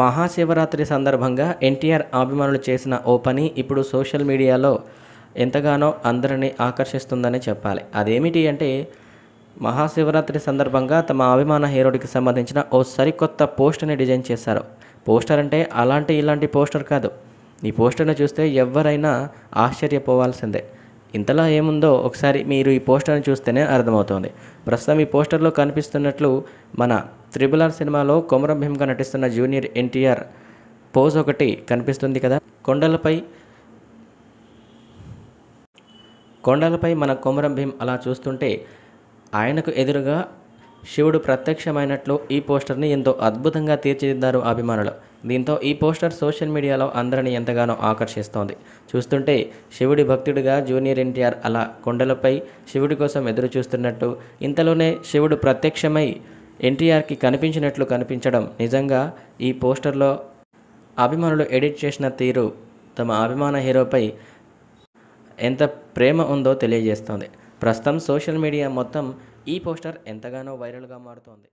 మహాశివరాత్రి సందర్భంగా ఎన్టీఆర్ అభిమానులు చేసిన ఓ పని ఇప్పుడు సోషల్ మీడియాలో ఎంతగానో అందరినీ ఆకర్షిస్తుందని చెప్పాలి అదేమిటి అంటే మహాశివరాత్రి సందర్భంగా తమ అభిమాన హీరోడికి సంబంధించిన ఓ సరికొత్త పోస్టర్ని డిజైన్ చేశారు పోస్టర్ అంటే అలాంటి ఇలాంటి పోస్టర్ కాదు ఈ పోస్టర్ని చూస్తే ఎవరైనా ఆశ్చర్యపోవాల్సిందే ఇంతలా ఏముందో ఒకసారి మీరు ఈ పోస్టర్ని చూస్తేనే అర్థమవుతుంది ప్రస్తుతం ఈ పోస్టర్లో కనిపిస్తున్నట్లు మన త్రిబుల్ ఆర్ సినిమాలో కొమరం భీమ్గా నటిస్తున్న జూనియర్ ఎన్టీఆర్ పోజ్ ఒకటి కనిపిస్తుంది కదా కొండలపై కొండలపై మన కొమరం భీం అలా చూస్తుంటే ఆయనకు ఎదురుగా శివుడు ప్రత్యక్షమైనట్లు ఈ పోస్టర్ని ఎంతో అద్భుతంగా తీర్చిదిద్దారు అభిమానులు దీంతో ఈ పోస్టర్ సోషల్ మీడియాలో అందరిని ఎంతగానో ఆకర్షిస్తోంది చూస్తుంటే శివుడి భక్తుడిగా జూనియర్ ఎన్టీఆర్ అలా కొండలపై శివుడి కోసం ఎదురు చూస్తున్నట్టు ఇంతలోనే శివుడు ప్రత్యక్షమై ఎన్టీఆర్కి కనిపించినట్లు కనిపించడం నిజంగా ఈ పోస్టర్లో అభిమానులు ఎడిట్ చేసిన తీరు తమ అభిమాన హీరోపై ఎంత ప్రేమ ఉందో తెలియజేస్తోంది ప్రస్తుతం సోషల్ మీడియా మొత్తం ఈ పోస్టర్ ఎంతగానో వైరల్గా మారుతోంది